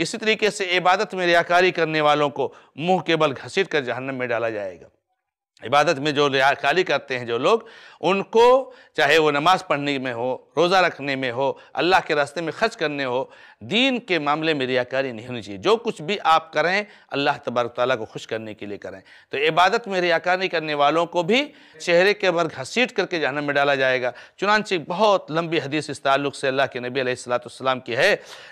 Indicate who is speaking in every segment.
Speaker 1: इसी तरीके से इबादत में रियाकारी करने वालों को मुंह के बल घसीट कर जहन्नम में डाला जाएगा इबादत में जो रियाकारी करते हैं जो लोग उनको चाहे वो नमाज़ पढ़ने में हो रोज़ा रखने में हो अल्लाह के रास्ते में खर्च करने हो दीन के मामले में रियाकारी नहीं होनी चाहिए जो कुछ भी आप करें अल्लाह तबारक ताली को खुश करने के लिए करें तो इबादत में रियाकारी करने वालों को भी चेहरे के बर घसीट करके जहनम में डाला जाएगा चुनानची बहुत लंबी हदीस इस ताल्लुक से अल्लाह के नबी सलाम की है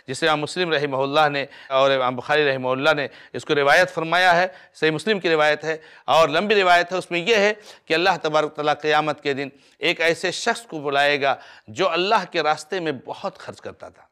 Speaker 1: जिसे इमाम मुस्लिम रहमल्ला ने और इमाम बुखारी रही ने इसको रिवायत फरमाया है सही मुस्लिम की रिवायत है और लंबी रिवायत है उसमें यह है कि अल्लाह तबारक ताली क़्यामत के दिन एक ऐसे शख्स को बुलाएगा जो अल्लाह के रास्ते में बहुत खर्च करता था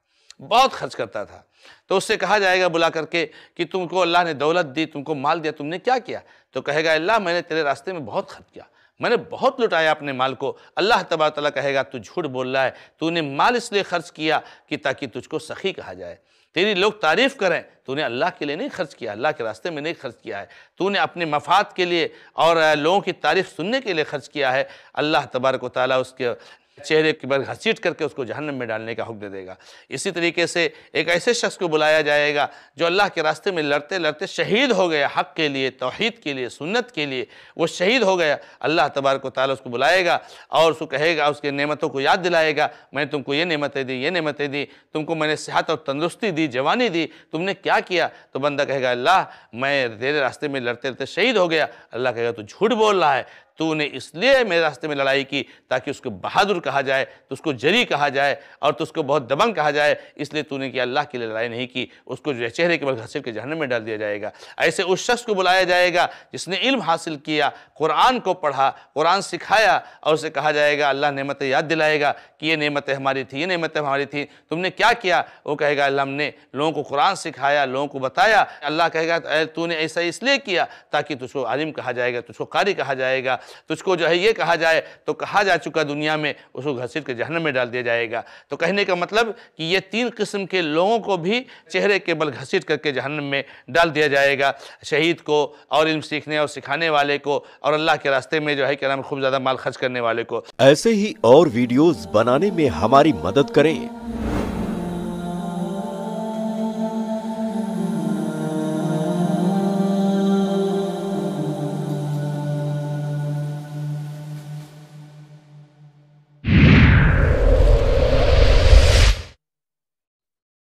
Speaker 1: बहुत खर्च करता था तो उससे कहा जाएगा बुला करके कि तुमको अल्लाह ने दौलत दी तुमको माल दिया तुमने क्या किया तो कहेगा अल्लाह मैंने तेरे रास्ते में बहुत खर्च किया मैंने बहुत लुटाया अपने माल को अल्लाह तबारक ताली कहेगा तू झूठ बोल रहा है तूने माल इसलिए खर्च किया कि ताकि तुझको सखी कहा जाए तेरी लोग तारीफ करें तूने अल्लाह के लिए नहीं खर्च किया अल्लाह के रास्ते में नहीं खर्च किया है तूने अपने मफाद के लिए और लोगों की तारीफ सुनने के लिए खर्च किया है अल्लाह तबारक ताली उसके चेहरे के बल घसीट करके उसको जहन्नम में डालने का हुक्म दे देगा इसी तरीके से एक ऐसे शख्स को बुलाया जाएगा जो अल्लाह के रास्ते में लड़ते लड़ते शहीद हो गया हक के लिए तोहहीद के लिए सुन्नत के लिए वो शहीद हो गया अल्लाह तबारक ताली उसको बुलाएगा और उसको कहेगा उसके नेमतों को याद दिलाएगा मैंने तुमको ये नेमतें दी ये नेमतें दी तुमको मैंने सेहत और तंदुरुस्ती दी जवानी दी तुमने क्या किया तो बंदा कहेगा अल्लाह मैं तेरे रास्ते में लड़ते लड़ते शहीद हो गया अल्लाह कहेगा तू झूठ बोल रहा है तूने इसलिए मेरे रास्ते में लड़ाई की ताकि उसको बहादुर कहा जाए तो उसको जरी कहा जाए और तो उसको बहुत दबंग कहा जाए इसलिए तूने कि अल्लाह के लिए लड़ाई नहीं की उसको जो है चेहरे के बल घसीट के जहन में डाल दिया जाएगा ऐसे उस शख्स को बुलाया जाएगा जिसने इल्म हासिल किया कुरान को पढ़ा कुरान सिखाया और उसे कहा जाएगा अल्लाह नेमतें याद दिलाएगा कि ये नेमतें हमारी थी ये नेमतें हमारी थी तुमने क्या किया वो कहेगा अल्लाह ने लोगों को कुरान सिखाया लोगों को बताया अल्लाह कहेगा तूने ऐसा इसलिए किया ताकि तुझको आलिम कहा जाएगा तुझको कारी कहा जाएगा तुझको तो जो है ये कहा जाए तो कहा जा चुका दुनिया में उसको घसीट के जहनम में डाल दिया जाएगा तो कहने का मतलब कि ये तीन किस्म के लोगों को भी चेहरे के बल घसीट करके जहनम में डाल दिया जाएगा शहीद को और इल्म सीखने और सिखाने वाले को और अल्लाह के रास्ते में जो है क्या नाम खूब ज़्यादा माल खर्च करने वाले को
Speaker 2: ऐसे ही और वीडियोज़ बनाने में हमारी मदद करें